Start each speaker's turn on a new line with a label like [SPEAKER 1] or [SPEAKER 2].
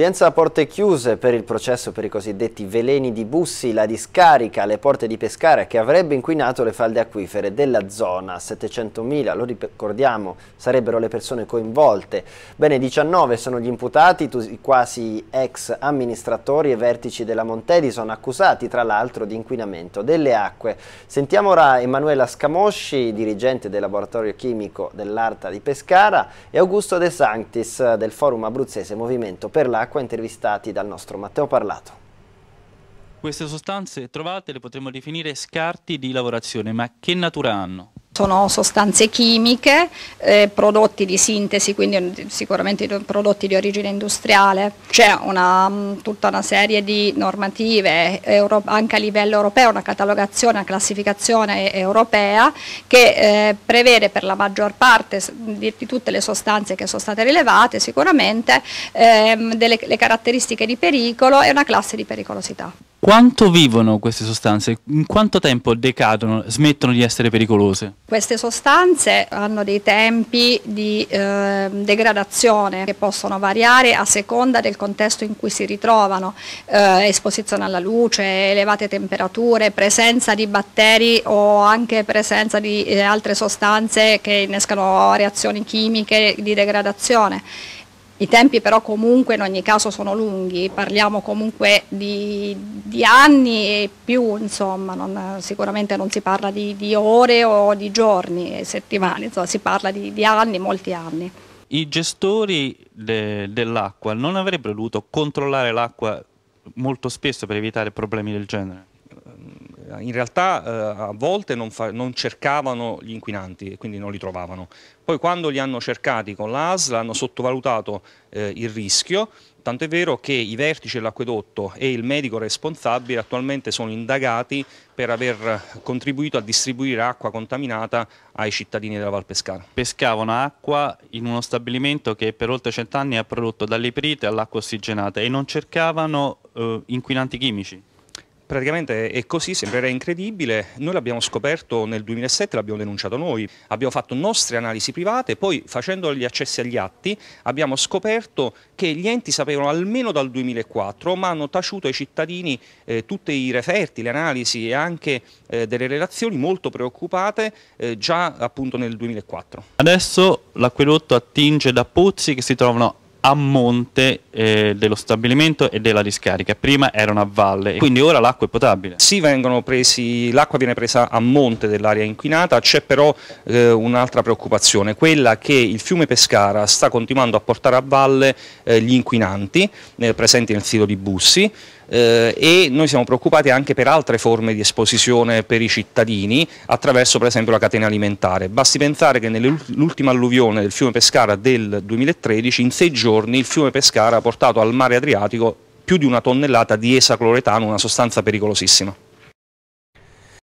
[SPEAKER 1] Udienza a porte chiuse per il processo per i cosiddetti veleni di Bussi, la discarica alle porte di Pescara che avrebbe inquinato le falde acquifere della zona. 700.000, lo ricordiamo, sarebbero le persone coinvolte. Bene, 19 sono gli imputati, quasi ex amministratori e vertici della Montedison, accusati tra l'altro di inquinamento delle acque. Sentiamo ora Emanuela Scamosci, dirigente del laboratorio chimico dell'Arta di Pescara, e Augusto De Sanctis del Forum Abruzzese Movimento per l'Acqua acqua intervistati dal nostro Matteo Parlato.
[SPEAKER 2] Queste sostanze trovate le potremmo definire scarti di lavorazione, ma che natura hanno?
[SPEAKER 3] sono sostanze
[SPEAKER 1] chimiche,
[SPEAKER 3] eh, prodotti di sintesi, quindi sicuramente prodotti di origine industriale. C'è mm, tutta una serie di normative euro, anche a livello europeo, una catalogazione, una classificazione europea che eh, prevede per la maggior parte di, di, tutte le sostanze che sono state rilevate sicuramente ehm, delle caratteristiche di pericolo e una classe di pericolosità.
[SPEAKER 2] Quanto vivono queste sostanze? In quanto tempo decadono, smettono di essere pericolose?
[SPEAKER 3] Queste sostanze hanno dei tempi di eh, degradazione che possono variare a seconda del contesto in cui si ritrovano, eh, esposizione alla luce, elevate temperature, presenza di batteri o anche presenza di eh, altre sostanze che innescano reazioni chimiche di degradazione. I tempi però comunque in ogni caso sono lunghi, parliamo comunque di, di anni e più, insomma, non, sicuramente non si parla di, di, ore o di giorni e settimane, insomma, si parla di, di anni, molti anni.
[SPEAKER 2] I gestori de, dell'acqua non avrebbero dovuto controllare l'acqua molto spesso per evitare problemi del genere?
[SPEAKER 4] in realtà eh, a volte non, fa, non cercavano gli inquinanti e quindi non li trovavano. Poi quando li hanno cercati con l'ASL hanno sottovalutato eh, il rischio Tanto è vero che i vertici dell'acquedotto e il medico responsabile attualmente sono indagati per aver contribuito a distribuire acqua contaminata ai cittadini della Val Pescara.
[SPEAKER 2] Pescavano acqua in uno stabilimento che per oltre cent'anni ha prodotto dalle perite all'acqua ossigenata e non cercavano eh, inquinanti chimici? Praticamente è così, sembrerà
[SPEAKER 4] incredibile, noi l'abbiamo scoperto nel 2007, l'abbiamo denunciato noi, abbiamo fatto nostre analisi private, poi facendo gli accessi agli atti abbiamo scoperto che gli enti sapevano almeno dal 2004 ma hanno taciuto ai cittadini eh, tutti i referti, le analisi e anche eh, delle relazioni molto preoccupate eh, già appunto nel 2004.
[SPEAKER 2] Adesso l'acquedotto attinge da pozzi che si trovano a monte eh, dello stabilimento e della discarica. Prima erano a valle, quindi ora l'acqua è potabile. Sì,
[SPEAKER 4] presi, l'acqua viene presa a monte dell'area inquinata, c'è però eh, un'altra preoccupazione, quella che il fiume Pescara sta continuando a portare a valle eh, gli inquinanti eh, presenti nel sito di Bussi. Eh, e noi siamo preoccupati anche per altre forme di esposizione per i cittadini attraverso per esempio la catena alimentare. Basti pensare che nell'ultima alluvione del fiume Pescara del 2013 in sei giorni giorni il fiume Pescara ha portato al mare Adriatico più di una tonnellata di esacloretano, una sostanza pericolosissima.